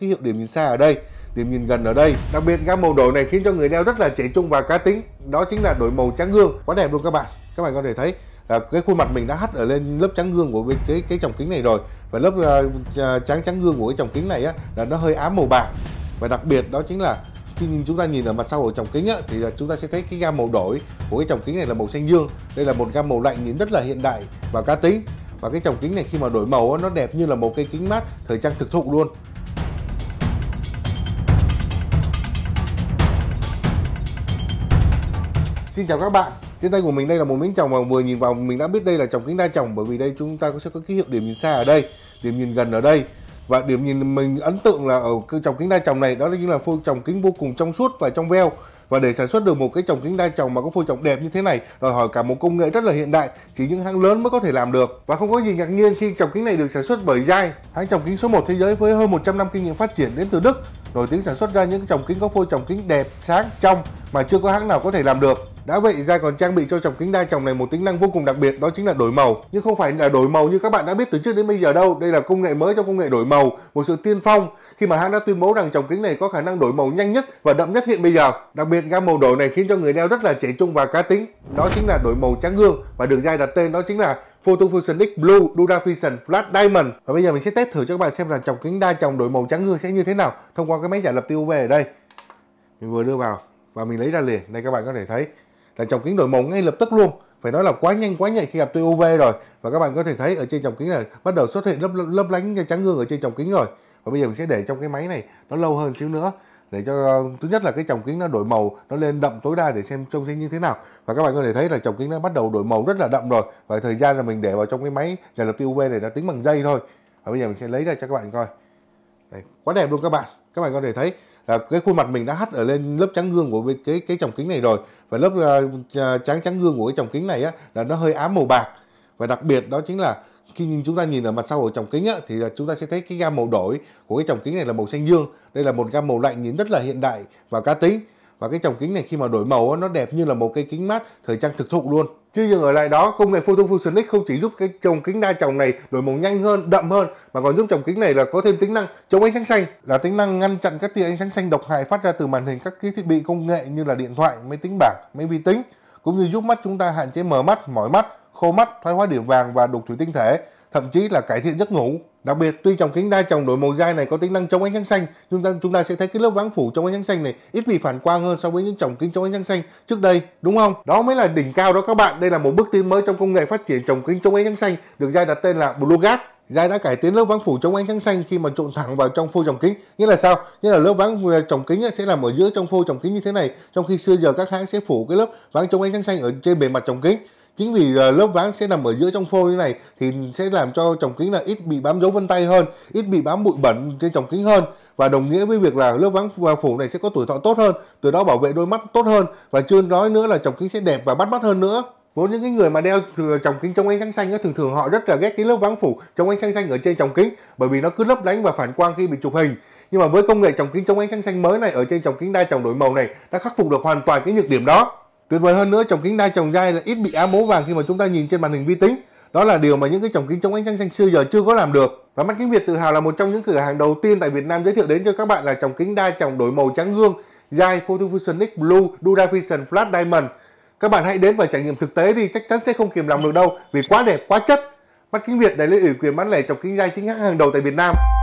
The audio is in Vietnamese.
cái hiệu điểm nhìn xa ở đây điểm nhìn gần ở đây đặc biệt gam màu đổi này khiến cho người đeo rất là trẻ trung và cá tính đó chính là đổi màu trắng gương quá đẹp luôn các bạn các bạn có thể thấy là cái khuôn mặt mình đã hắt ở lên lớp trắng gương của cái cái, cái kính này rồi và lớp uh, trắng trắng gương của cái tròng kính này á là nó hơi ám màu bạc và đặc biệt đó chính là khi chúng ta nhìn ở mặt sau của tròng kính á, thì chúng ta sẽ thấy cái gam màu đổi của cái tròng kính này là màu xanh dương đây là một gam màu lạnh nhìn rất là hiện đại và cá tính và cái tròng kính này khi mà đổi màu á, nó đẹp như là một cây kính mát thời trang thực thụ luôn Xin chào các bạn, trên tay của mình đây là một miếng tròng mà vừa nhìn vào mình đã biết đây là tròng kính đa tròng bởi vì đây chúng ta sẽ có ký hiệu điểm nhìn xa ở đây, điểm nhìn gần ở đây và điểm nhìn mình ấn tượng là ở cái tròng kính đa tròng này đó chính là phôi tròng kính vô cùng trong suốt và trong veo và để sản xuất được một cái tròng kính đa tròng mà có phôi tròng đẹp như thế này đòi hỏi cả một công nghệ rất là hiện đại chỉ những hãng lớn mới có thể làm được và không có gì ngạc nhiên khi tròng kính này được sản xuất bởi Jai hãng tròng kính số 1 thế giới với hơn 100 năm kinh nghiệm phát triển đến từ Đức nổi tiếng sản xuất ra những tròng kính có phôi tròng kính đẹp sáng trong mà chưa có hãng nào có thể làm được đã vậy ra còn trang bị cho tròng kính đa tròng này một tính năng vô cùng đặc biệt đó chính là đổi màu. Nhưng không phải là đổi màu như các bạn đã biết từ trước đến bây giờ đâu. Đây là công nghệ mới trong công nghệ đổi màu, một sự tiên phong khi mà hãng đã tuyên bố rằng tròng kính này có khả năng đổi màu nhanh nhất và đậm nhất hiện bây giờ. Đặc biệt gam màu đổi này khiến cho người đeo rất là trẻ trung và cá tính. Đó chính là đổi màu trắng gương và được dai đặt tên đó chính là Photo Fusion X Blue fusion flat Diamond và bây giờ mình sẽ test thử cho các bạn xem là tròng kính đa tròng đổi màu trắng gương sẽ như thế nào thông qua cái máy giả lập tiêu về ở đây mình vừa đưa vào và mình lấy ra liền đây các bạn có thể thấy là chồng kính đổi màu ngay lập tức luôn phải nói là quá nhanh quá nhạy khi gặp tia UV rồi và các bạn có thể thấy ở trên chồng kính này bắt đầu xuất hiện lớp lớp, lánh trắng gương ở trên chồng kính rồi và bây giờ mình sẽ để trong cái máy này nó lâu hơn xíu nữa để cho thứ nhất là cái chồng kính nó đổi màu nó lên đậm tối đa để xem trông thấy như thế nào và các bạn có thể thấy là chồng kính nó bắt đầu đổi màu rất là đậm rồi và thời gian là mình để vào trong cái máy giải lập tia UV này nó tính bằng giây thôi và bây giờ mình sẽ lấy ra cho các bạn coi Đấy, quá đẹp luôn các bạn các bạn có thể thấy là cái khuôn mặt mình đã hắt ở lên lớp trắng gương của cái cái tròng kính này rồi và lớp uh, trắng trắng gương của cái tròng kính này á là nó hơi ám màu bạc và đặc biệt đó chính là khi chúng ta nhìn ở mặt sau của tròng kính á, thì là chúng ta sẽ thấy cái gam màu đổi của cái tròng kính này là màu xanh dương đây là một gam màu lạnh nhìn rất là hiện đại và cá tính và cái tròng kính này khi mà đổi màu á, nó đẹp như là một cây kính mát thời trang thực thụ luôn chưa dừng ở lại đó, công nghệ Photo Fusionic không chỉ giúp cái trồng kính đa trồng này đổi màu nhanh hơn, đậm hơn mà còn giúp trồng kính này là có thêm tính năng chống ánh sáng xanh là tính năng ngăn chặn các tia ánh sáng xanh độc hại phát ra từ màn hình các cái thiết bị công nghệ như là điện thoại, máy tính bảng, máy vi tính cũng như giúp mắt chúng ta hạn chế mờ mắt, mỏi mắt, khô mắt, thoái hóa điểm vàng và đục thủy tinh thể, thậm chí là cải thiện giấc ngủ. Đặc biệt tuy trong kính đa trồng đổi màu dai này có tính năng chống ánh sáng xanh, chúng ta chúng ta sẽ thấy cái lớp váng phủ chống ánh sáng xanh này ít bị phản quang hơn so với những trồng kính chống ánh sáng xanh trước đây, đúng không? Đó mới là đỉnh cao đó các bạn. Đây là một bước tiến mới trong công nghệ phát triển trồng kính chống ánh sáng xanh được Giai đặt tên là Blueguard. Giai đã cải tiến lớp váng phủ chống ánh sáng xanh khi mà trộn thẳng vào trong phôi trồng kính. Nghĩa là sao? Nghĩa là lớp váng trồng à, kính sẽ làm ở giữa trong phôi trồng kính như thế này, trong khi xưa giờ các hãng sẽ phủ cái lớp váng chống ánh sáng xanh ở trên bề mặt trồng kính chính vì ờ, lớp váng sẽ nằm ở giữa trong phôi như này thì sẽ làm cho tròng kính là ít bị bám dấu vân tay hơn ít bị bám bụi bẩn trên tròng kính hơn và đồng nghĩa với việc là lớp váng phủ này sẽ có tuổi thọ tốt hơn từ đó bảo vệ đôi mắt tốt hơn và chưa nói nữa là tròng kính sẽ đẹp và bắt mắt hơn nữa Với những cái người mà đeo tròng kính trong ánh sáng xanh á, thường thường họ rất là ghét cái lớp váng phủ trong ánh sáng xanh ở trên tròng kính bởi vì nó cứ lấp lánh và phản quang khi bị chụp hình nhưng mà với công nghệ tròng kính trong ánh sáng xanh mới này ở trên tròng kính đa tròng đổi màu này đã khắc phục được hoàn toàn cái nhược điểm đó Tuyệt vời hơn nữa, trồng kính đa trồng dai là ít bị ám bố vàng khi mà chúng ta nhìn trên màn hình vi tính. Đó là điều mà những cái trồng kính chống ánh sáng xanh xưa giờ chưa có làm được. Và mắt kính Việt tự hào là một trong những cửa hàng đầu tiên tại Việt Nam giới thiệu đến cho các bạn là trồng kính đa trồng đổi màu trắng gương Dai Photofusionic Blue Duravision Flat Diamond. Các bạn hãy đến và trải nghiệm thực tế thì chắc chắn sẽ không kiềm lòng được đâu vì quá đẹp, quá chất. Mắt kính Việt đã lấy ủy quyền bán lẻ trồng kính dai chính hãng hàng đầu tại Việt Nam.